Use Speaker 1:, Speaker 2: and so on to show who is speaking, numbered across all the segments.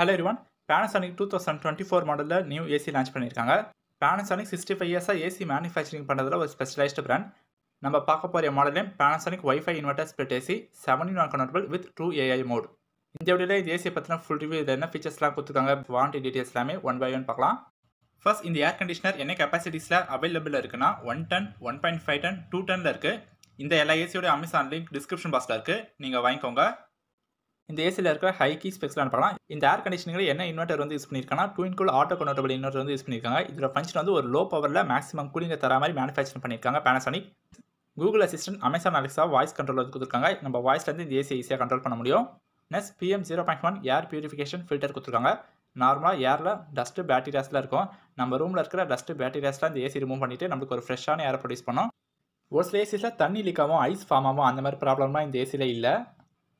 Speaker 1: hello everyone Panasonic two thousand twenty four மாடலில் new AC launch பண்ணியிருக்காங்க Panasonic sixty five இயர்ஸாக AC manufacturing பண்ணுறதுல ஒரு ஸ்பெஷலைஸ்டு பிராண்ட் நம்ம பார்க்க போகிற மாடலையும் Panasonic WiFi inverter split AC seventy one convertible with two AI mode இந்த வீடியோவில் இந்த ஏசியை பற்றின ஃபுல் ரிவ்யூ இதில் என்ன ஃபீச்சர்ஸ்லாம் கொடுத்துருக்காங்க வாரண்டி டீட்டெயில்ஸ் எல்லாமே ஒன் பை ஒன் பார்க்கலாம் ஃபர்ஸ்ட் இந்த ஏர் கண்டிஷனர் என்ன கெப்பாசிட்டிஸில் அவைலபிள் இருக்குன்னா one ton one point five ton two டனில் இருக்குது இந்த எல்லா ஏசியோட அமேசான் லிங்க் டிஸ்கிரிப்ஷன் பாக்ஸில் இருக்குது நீங்கள் வாங்கிக்கோங்க இந்த ஏசியில் இருக்கிற ஹை கீ ஸ்பெக்ஸ்லாம் பார்க்கலாம் இந்த ஏர் கண்டிஷனில் என்ன இன்வெர்ட்டர் வந்து யூஸ் பண்ணியிருக்காங்கன்னா twin cool auto convertible inverter வந்து யூஸ் பண்ணியிருக்காங்க இதோட ஃபங்க்ஷன் வந்து ஒரு லோ பவரில் மேக்ஸிமம் கூலிங்கை தர மாதிரி மேனுஃபேக்சர் பண்ணியிருக்காங்க Panasonic Google Assistant Amazon Alexa voice control வந்து கொடுத்துருக்காங்க நம்ம வாய்ஸ்லேருந்து இந்த ஏசி ஈஸியாக கண்ட்ரோல் பண்ண முடியும் next PM zero point one air purification filter கொடுத்துருக்காங்க நார்மலாக ஏரில் டஸ்ட்டு பேட்டரியாஸில் இருக்கும் நம்ம ரூமில் இருக்கிற டஸ்ட்டு பேட்டரியாஸில் இந்த ஏசி ரிமூவ் பண்ணிவிட்டு நம்மளுக்கு ஒரு ஃப்ரெஷ்ஷான ஏரை ப்ரொடியூஸ் பண்ணோம் ஒரு சில ஏசியில் தண்ணி லீக்காகவும் ஐஸ் ஃபார்மாகவும் அந்த மாதிரி ப்ராப்ளமாக இந்த ஏசியில் இல்லை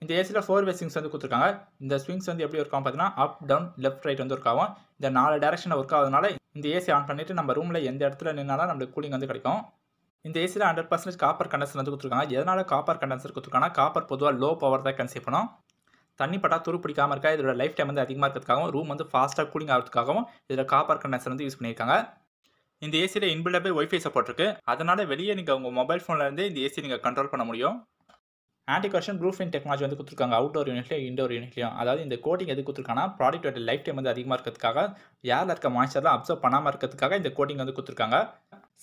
Speaker 1: இந்த ஏசியில் ஃபோர் வே ஸ்விங்ஸ் வந்து கொடுத்துருக்காங்க இந்த ஸ்விங்ஸ் வந்து எப்படி ஒர்க் ஆகும் பார்த்தீங்கன்னா அப் டவுன் லெஃப்ட் ரைட் வந்து ஒர்க் ஆகும் இந்த நாலு டேரக்ஷனில் ஒர்க் ஆகுதுனால இந்த ஏசி ஆன் பண்ணிவிட்டு நம்ம ரூமில் எந்த இடத்துல நின்னாலும் நம்மளுக்கு கூலிங் வந்து கிடைக்கும் இந்த ஏசியில் ஹண்ட்ரட் பர்சன்டேஜ் காப்பர் கண்டன்சர் வந்து கொடுத்துருக்காங்க எதனால் காப்பர் கண்டன்சர் கொடுத்துருக்காங்க காப்பர் பொதுவாக லோ பவர் தான் கன்சீவ் பண்ணும் தண்ணி பட்டா துரு பிடிக்காமல் இருக்கா இதோட லைஃப் டைம் வந்து அதிகமாக இருக்கிறதுக்காகவும் ரூம் வந்து ஃபாஸ்ட்டாக கூலிங் ஆகிறதுக்காகவும் இதில் காப்பர் கண்டன்சர் வந்து யூஸ் பண்ணியிருக்காங்க இந்த ஏசியில் இன்பில்டப்பே ஒய்ஃபை சப்போர்ட் இருக்குது அதனால் வெளியே நீங்கள் உங்கள் மொபைல் ஃபோன்லேருந்து இந்த ஏசி நீங்கள் கண்ட்ரோல் பண்ண முடியும் anti corrosion proof in technology வந்து கொடுத்துருக்காங்க அவுட்டோர் யூனிட்லையும் இன்டோர் யூனிட்லையும் அதாவது இந்த கோட்டிங் எது கொடுத்துருக்காங்கன்னா ப்ராடக்ட்டோட லைஃப் டைம் வந்து அதிகமாக இருக்கிறதுக்காக ஏரில் இருக்க மாய்ச்சர்லாம் அப்சர்வ் பண்ணாமல் இருக்கிறதுக்காக இந்த கோட்டிங் வந்து கொடுத்துருக்காங்க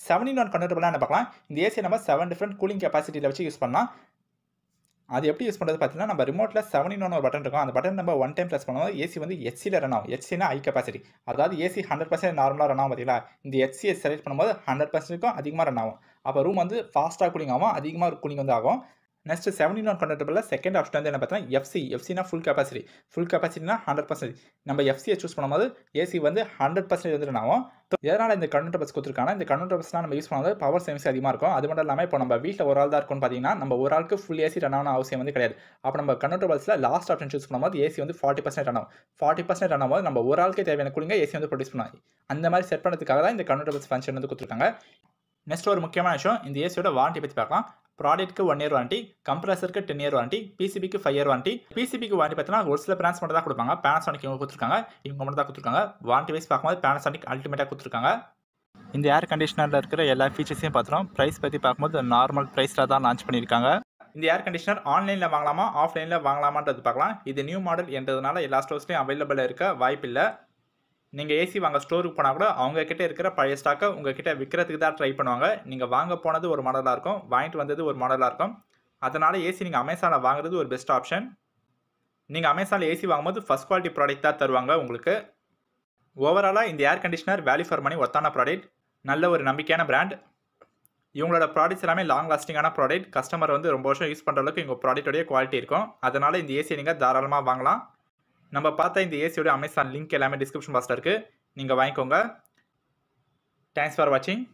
Speaker 1: செவன்டின் ஒன் கண்டர்டபுளாக பார்க்கலாம் இந்த ஏசியை நம்ம செவன் டிஃப்ரெண்ட் கூலிங் கெப்பாசிட்டியில் வச்சு யூஸ் பண்ணலாம் அது எப்படி யூஸ் பண்ணுறது பார்த்தீங்கன்னா நம்ம ரிமோட்டில் செவனின் ஒன்று ஒரு பட்டன் இருக்கும் அந்த பட்டன் நம்ம ஒன் டைம் ப்ரெஸ் பண்ணுவோம் ஏசி வந்து எச்சியில் ரன் ஆகும் எச்சினா ஹை கெப்பாசிட்டி அதாவது ஏசி ஹண்ட்ரட் பர்சன்ட் நார்மலாக ரன் ஆகும் பார்த்தீங்களா இந்த எச்சியை செலக்ட் பண்ணும்போது ஹண்ட்ரட் பர்சன்ட்டுக்கும் அதிகமாக ரன் ஆகும் அப்போ ரூம் வந்து ஃபாஸ்ட்டாக கூலிங் ஆகும் அதிகமாக கூலிங் வந்து ஆகும் next seventy one convertible second option வந்து என்ன பார்த்தீங்கன்னா எஃப்சி எஃப்சினா ஃபுல் கெப்பாசிட்டி ஃபுல் கெப்பாசிட்டினா ஹண்ட்ரட் பர்சன்டேஜ் நம்ம எஃப்சியை சூஸ் பண்ணும்போது ஏசி வந்து ஹண்ட்ரட் பர்சன்டேஜ் வந்து நாவும் எதனால் இந்த கன்வெர்டர் பஸ் கொடுத்துருக்காங்க இந்த கன்வெர்டர் பஸ்லாம் நம்ம யூஸ் பண்ணும்போது பவர் சேவிங்ஸ் அதிகமாக இருக்கும் அது மட்டும் இல்லாமல் இப்போ நம்ம வீட்டில் ஒரு ஆள் தான் இருக்கும்னு பார்த்தீங்கன்னா நம்ம ஒரு ஆளுக்கு ஃபுல் ஏசி ரன் ஆன அவசியம் வந்து கிடையாது அப்போ நம்ம கன்வெர்டர் பஸ்ஸில் லாஸ்ட் ஆப்ஷன் சூஸ் பண்ணும்போது ஏசி வந்து ஃபார்ட்டி பர்சன்ட் ரன் ஆகும் ஃபார்ட்டி பர்சன்ட் ரன் ஆகும்போது நம்ம ஒரு ஆளுக்கே தேவையான குளிங்க ஏசி வந்து ப்ரொடியூஸ் பண்ணுவாங்க அந்த மாதிரி செட் பண்ணுறதுக்காக தான் இந்த கன்வெர்டர் பஸ் ஃபங்க்ஷன் வந்து கொடுத்துருக்காங்க நெக்ஸ்ட் ஒரு முக்கியமான விஷயம் இந்த ஏசியோட வாரண்ட்டி பற்றி பார்க்கலாம் ப்ராடக்ட்க்கு ஒன் இயர் வாரண்டி கம்ப்ரஸருக்கு டென் இயர் வாரண்டி பிசிபிக்கு ஃபைவ் இயர் வாரண்டி பிசிபிக்கு வாரண்டி பார்த்தீங்கன்னா ஒரு சில பிராண்ட்ஸ் மட்டும் தான் கொடுப்பாங்க பேனாசானிக் இவங்க கொடுத்துருக்காங்க இவங்க மட்டும் தான் கொடுத்துருக்காங்க வாரண்டி வைஸ் பார்க்கும்போது பேனாசானிக் அல்டிமேட்டாக கொடுத்துருக்காங்க இந்த ஏர் கண்டிஷனரில் இருக்கிற எல்லா ஃபீச்சர்ஸையும் பார்த்துறோம் ப்ரைஸ் பற்றி பார்க்கும்போது நார்மல் ப்ரைஸில் தான் லான்ச் பண்ணியிருக்காங்க இந்த ஏர் கண்டிஷனர் ஆன்லைனில் வாங்கலாமா ஆஃப்லைனில் வாங்கலாமான்றது பார்க்கலாம் இது நியூ மாடல் என்றதுனால எல்லா ஸ்டோர்ஸ்லையும் அவைலபிளாக இருக்க வாய்ப்பில்லை நீங்கள் ஏசி வாங்க ஸ்டோருக்கு போனால் கூட அவங்கக்கிட்ட இருக்கிற பழைய ஸ்டாக்கை உங்ககிட்ட விற்கிறதுக்கு தான் ட்ரை பண்ணுவாங்க நீங்கள் வாங்க போனது ஒரு மாடலாக இருக்கும் வாங்கிட்டு வந்தது ஒரு மாடலாக இருக்கும் அதனால் ஏசி நீங்கள் அமேசானில் வாங்குறது ஒரு பெஸ்ட் ஆப்ஷன் நீங்கள் அமேசானில் ஏசி வாங்கும்போது ஃபஸ்ட் குவாலிட்டி ப்ராடக்ட் தான் தருவாங்க உங்களுக்கு ஓவராலாக இந்த air conditioner value for money ஒத்தான ப்ராடக்ட் நல்ல ஒரு நம்பிக்கையான பிராண்ட் இவங்களோட ப்ராடக்ட்ஸ் எல்லாமே லாங் லாஸ்டிங்கான ப்ராடக்ட் கஸ்டமர் வந்து ரொம்ப வருஷம் யூஸ் பண்ணுற அளவுக்கு இவங்க ப்ராடக்ட்டோடைய குவாலிட்டி இருக்கும் அதனால் இந்த ஏசி நீங்கள் தாராளமாக வாங்கலாம் நம்ம பார்த்தா இந்த ஏசியோட அமேசான் லிங்க் எல்லாமே டிஸ்கிரிப்ஷன் பாக்ஸில் இருக்குது நீங்கள் வாங்கிக்கோங்க தேங்க்ஸ் ஃபார் வாட்சிங்